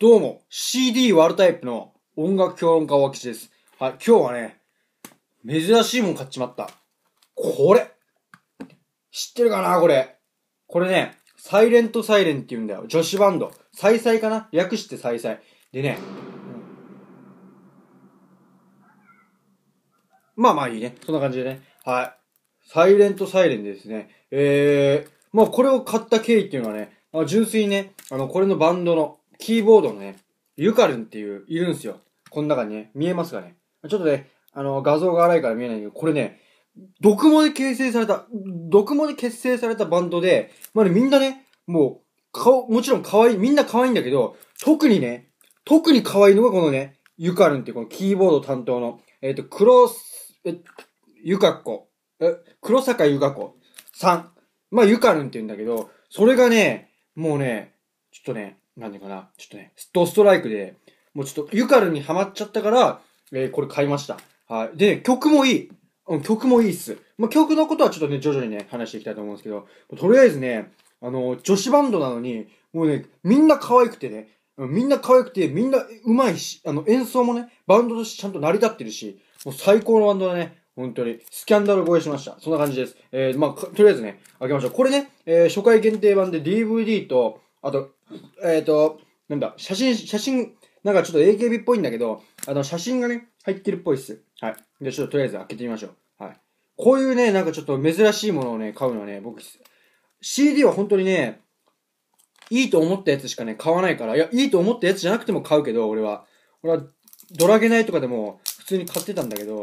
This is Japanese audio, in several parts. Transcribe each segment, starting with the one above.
どうも、CD 割るタイプの音楽評論家脇吉です。はい、今日はね、珍しいもん買っちまった。これ知ってるかなこれ。これね、サイレントサイレンって言うんだよ。女子バンド。サイサイかな略してサイサイ。でね、まあまあいいね。そんな感じでね。はい。サイレントサイレンですね。えー、まあこれを買った経緯っていうのはね、純粋にね、あの、これのバンドの、キーボードのね、ユカルンっていう、いるんですよ。この中にね、見えますかね。ちょっとね、あの、画像が荒いから見えないけど、これね、クモで形成された、クモで結成されたバンドで、まあね、みんなね、もう、顔、もちろん可愛い、みんな可愛いんだけど、特にね、特に可愛いのがこのね、ユカルンっていうこのキーボード担当の、えっ、ー、と、ス、え、ユカッコ、え、黒坂ユカコさん。まあ、ユカルンって言うんだけど、それがね、もうね、ちょっとね、なんでかな、ちょっとね、トストライクで、もうちょっと、ゆかルにハマっちゃったから、えー、これ買いました。はい。で、曲もいい。うん、曲もいいっす。まあ、曲のことはちょっとね、徐々にね、話していきたいと思うんですけど、とりあえずね、あの、女子バンドなのに、もうね、みんな可愛くてね、みんな可愛くて、みんな上手いし、あの、演奏もね、バンドとしてちゃんと成り立ってるし、もう最高のバンドだね。本当に。スキャンダル超えしました。そんな感じです。えー、まあ、とりあえずね、あげましょう。これね、えー、初回限定版で DVD と、あと、えっ、ー、と、なんだ、写真、写真、なんかちょっと AKB っぽいんだけど、あの、写真がね、入ってるっぽいっす。はい。で、ちょっととりあえず開けてみましょう。はい。こういうね、なんかちょっと珍しいものをね、買うのはね、僕、CD は本当にね、いいと思ったやつしかね、買わないから、いや、いいと思ったやつじゃなくても買うけど、俺は。俺は、ドラゲナイとかでも、普通に買ってたんだけど、ま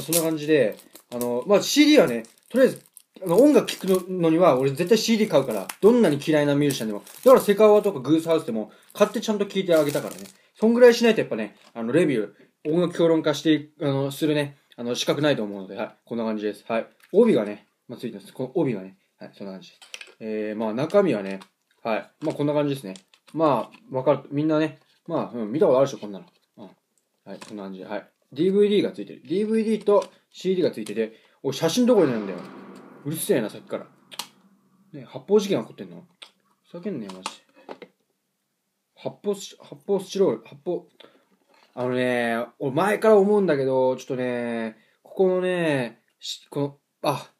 あ、そんな感じで、あの、まあ、CD はね、とりあえず、音楽聴くのには俺絶対 CD 買うから、どんなに嫌いなミュージシャンでも。だからセカオワとかグースハウスでも買ってちゃんと聴いてあげたからね。そんぐらいしないとやっぱね、あの、レビュー、音楽評論家して、あの、するね、あの、資格ないと思うので、はい、こんな感じです。はい。帯がね、まあ、ついてます。この帯がね、はい、そんな感じです。えー、まあ中身はね、はい、まあこんな感じですね。まあ、わかる、みんなね、まあ、うん、見たことあるでしょ、こんなの。うん。はい、こんな感じで、はい。DVD がついてる。DVD と CD がついてて、お、写真どころになるんだよ。うるせえな、さっきから。ね発砲事件起こってんのふざけんなよ、マジで。発砲し、発砲ール、発砲。あのね、俺前から思うんだけど、ちょっとね、ここのね、この、あ、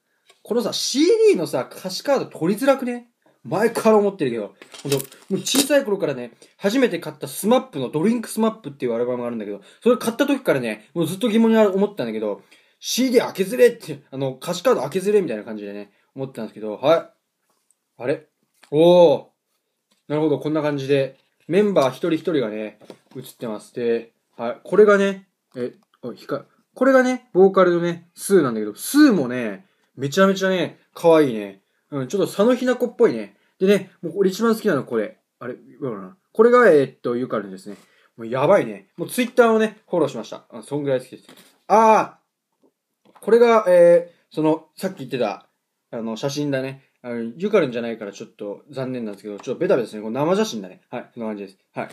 このさ、CD のさ、歌詞カード取りづらくね前から思ってるけど、ほんと、もう小さい頃からね、初めて買ったスマップのドリンクスマップっていうアルバムがあるんだけど、それ買った時からね、もうずっと疑問に思ったんだけど、CD 開けずれって、あの、歌詞カード開けずれみたいな感じでね、思ってたんですけど、はい。あれおー。なるほど、こんな感じで、メンバー一人一人がね、映ってます。で、はい。これがね、え、お、ひか、これがね、ボーカルのね、スーなんだけど、スーもね、めちゃめちゃね、可愛いね。うん、ちょっと佐野ひな子っぽいね。でね、もう俺一番好きなのこれ。あれ、どうな。これが、えー、っと、ゆかるんですね。もうやばいね。もうツイッターをね、フォローしました。そんぐらい好きです。あこれが、えー、その、さっき言ってた、あの、写真だね。あの、ゆかるんじゃないからちょっと残念なんですけど、ちょっとベタベタですね。これ生写真だね。はい、そんな感じです。はい。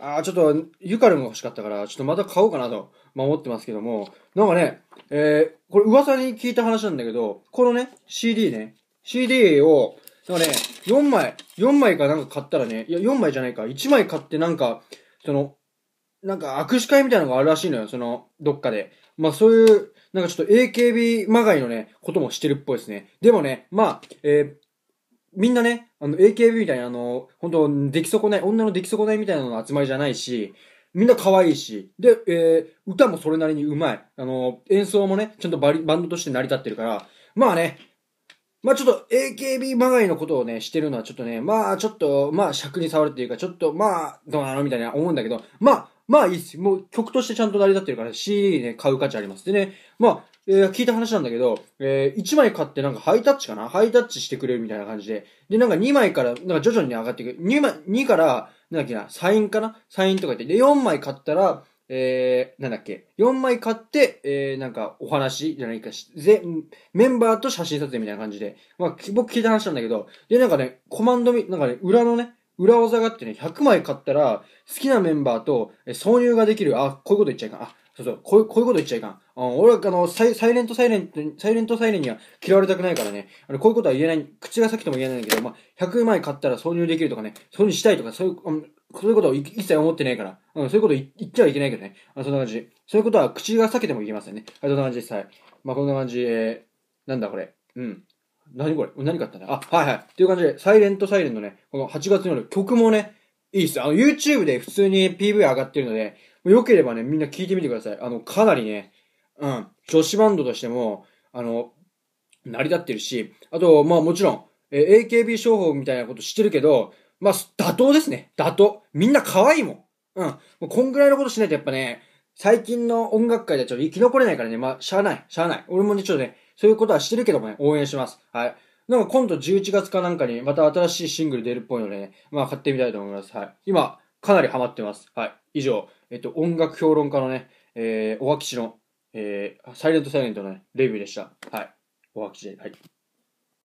あちょっと、ゆかるんが欲しかったから、ちょっとまた買おうかなと、守ってますけども、なんかね、えー、これ噂に聞いた話なんだけど、このね、CD ね、CD を、なんかね、4枚、4枚かなんか買ったらね、いや、4枚じゃないか、1枚買ってなんか、その、なんか握手会みたいなのがあるらしいのよ、その、どっかで。まあそういう、なんかちょっと AKB まがいのね、こともしてるっぽいですね。でもね、まあ、えー、みんなね、あの、AKB みたいな、あの、本当出来損ない、女の出来損ないみたいなのの集まりじゃないし、みんな可愛いし、で、えー、歌もそれなりにうまい。あの、演奏もね、ちゃんとバリバンドとして成り立ってるから、まあね、まあちょっと AKB まがいのことをね、してるのはちょっとね、まあちょっと、まあ尺に触るっていうか、ちょっと、まあ、どうなのみたいな思うんだけど、まあ、まあいいっす。もう曲としてちゃんと成り立ってるから CD ね、買う価値あります。でね、まあ、えー、聞いた話なんだけど、えー、1枚買ってなんかハイタッチかなハイタッチしてくれるみたいな感じで。で、なんか2枚から、なんか徐々に上がっていく。2枚、2から、なんだっけな、サインかなサインとか言って。で、4枚買ったら、えー、なんだっけ、4枚買って、えー、なんかお話じゃないかし、ぜ、メンバーと写真撮影みたいな感じで、まあ、僕聞いた話なんだけど、で、なんかね、コマンドみ、なんかね、裏のね、裏技があってね、100枚買ったら、好きなメンバーと挿入ができる。あ、こういうこと言っちゃいかん。あ、そうそう、こういう、こういうこと言っちゃいかん。あ俺は、あのサイ、サイレントサイレント、サイレントサイレンには嫌われたくないからね。あの、こういうことは言えない、口が裂けても言えないんだけど、まあ、100枚買ったら挿入できるとかね、挿入したいとか、そういう、うんそういうことを一切思ってないから。うん、そういうこと言っちゃいけないけどね。あそんな感じ。そういうことは口が裂けてもいけませんね。はい、そんな感じです。はい。まあ、こんな感じ、えー、なんだこれ。うん。何これ何買ったんだあ、はいはい。っていう感じで、サイレントサイレンのね、この8月の曲もね、いいっす。あの、YouTube で普通に PV 上がってるので、よければね、みんな聞いてみてください。あの、かなりね、うん、女子バンドとしても、あの、成り立ってるし、あと、まあもちろん、え AKB 商法みたいなことしてるけど、まあ、妥当ですね。妥当。みんな可愛いもん。うん。もうこんぐらいのことしないとやっぱね、最近の音楽界ではちょっと生き残れないからね、まあ、しゃあない、しゃあない。俺もね、ちょっとね、そういうことはしてるけどもね、応援します。はい。なんか今度11月かなんかにまた新しいシングル出るっぽいのでね、まあ買ってみたいと思います。はい。今、かなりハマってます。はい。以上、えっと、音楽評論家のね、えー、おわきしの、えー、サイレントサイレントのね、レビューでした。はい。おわきしはい。